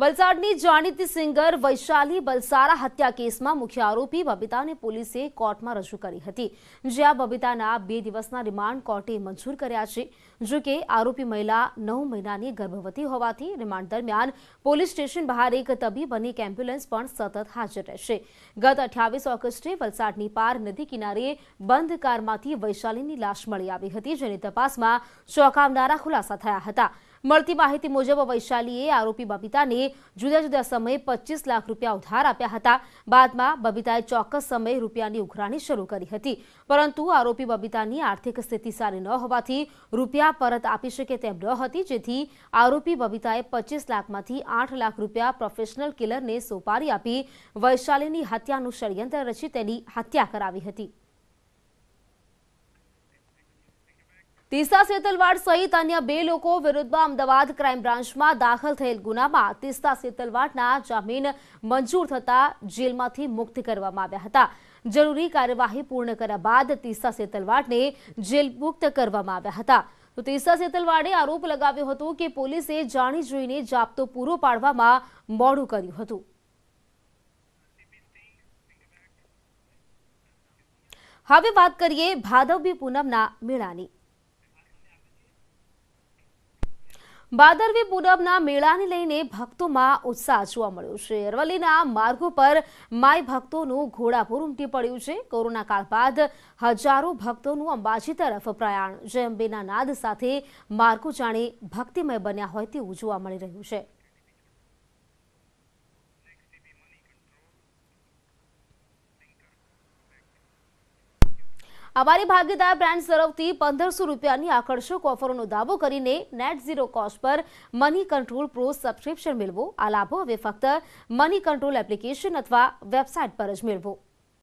વલસાડની જાણીતી સિંગર વૈશાલી બલસારા હત્યા કેસમાં મુખ્ય આરોપી બબીતાને પોલીસે કોર્ટમાં રજૂ કરી હતી જ્યાં બબીતાના બે દિવસના રિમાન્ડ કોર્ટે મંજૂર કર્યા છે જો કે આરોપી મહિલા નવ મહિનાની ગર્ભવતી હોવાથી રિમાન્ડ દરમિયાન પોલીસ સ્ટેશન બહાર એક તબીબ અને એમ્બ્યુલન્સ પણ સતત હાજર રહેશે ગત અઠ્યાવીસ ઓગસ્ટે વલસાડની પાર નદી કિનારે બંધ કારમાંથી વૈશાલીની લાશ મળી આવી હતી જેની તપાસમાં ચોંકાવનારા ખુલાસા થયા હતા મળતી માહિતી મુજબ વૈશાલીએ આરોપી બબીતાને જુદા જુદા સમયે પચીસ લાખ રૂપિયા ઉધાર આપ્યા હતા બાદમાં બબીતાએ ચોક્કસ સમયે રૂપિયાની ઉઘરાણી શરૂ કરી હતી પરંતુ આરોપી બબીતાની આર્થિક સ્થિતિ સારી ન હોવાથી રૂપિયા પરત આપી શકે તેમ ન હતી જેથી આરોપી બબીતાએ પચીસ લાખમાંથી આઠ લાખ રૂપિયા પ્રોફેશનલ કિલરને સોપારી આપી વૈશાલીની હત્યાનું ષડયંત્ર રચી તેની હત્યા કરાવી હતી તિસ્તા સેતલવાડ સહિત અન્ય બે લોકો વિરુદ્ધમાં અમદાવાદ ક્રાઇમ બ્રાન્ચમાં દાખલ થયેલ ગુનામાં તિસ્તા સેતલવાડના જામીન મંજૂર થતા જેલમાંથી મુક્ત કરવામાં આવ્યા હતા જરૂરી કાર્યવાહી પૂર્ણ કર્યા બાદ તીસ્તા સેતલવાડને જેલ મુક્ત કરવામાં આવ્યા હતા તો તીસ્તા સેતલવાડે આરોપ લગાવ્યો હતો કે પોલીસે જાણી જોઈને જાપતો પૂરો પાડવામાં મોડું કર્યું હતું હવે વાત કરીએ ભાદવબી પૂનમના મેળાની ભાદરવી પૂનમના મેળાને લઈને ભક્તોમાં ઉત્સાહ જોવા મળ્યો છે અરવલ્લીના માર્ગો પર માય ભક્તોનું ઘોડાપૂર ઉમટી પડ્યું છે કોરોના કાળ બાદ હજારો ભક્તોનું અંબાજી તરફ પ્રયાણ જે જેમ્બેના નાદ સાથે માર્ગો જાણે ભક્તિમય બન્યા હોય તેવું જોવા મળી રહ્યું છે અમારી ભાગીદાર બ્રાન્ડ તરફથી પંદરસો રૂપિયાની આકર્ષક ઓફરોનો દાવો કરીને નેટ ઝીરો કોસ્ટ પર મની કંટ્રોલ પ્રો સબસ્ક્રિપ્શન મેળવો આ લાભો હવે ફક્ત મની કંટ્રોલ એપ્લિકેશન અથવા વેબસાઇટ પર જ મેળવો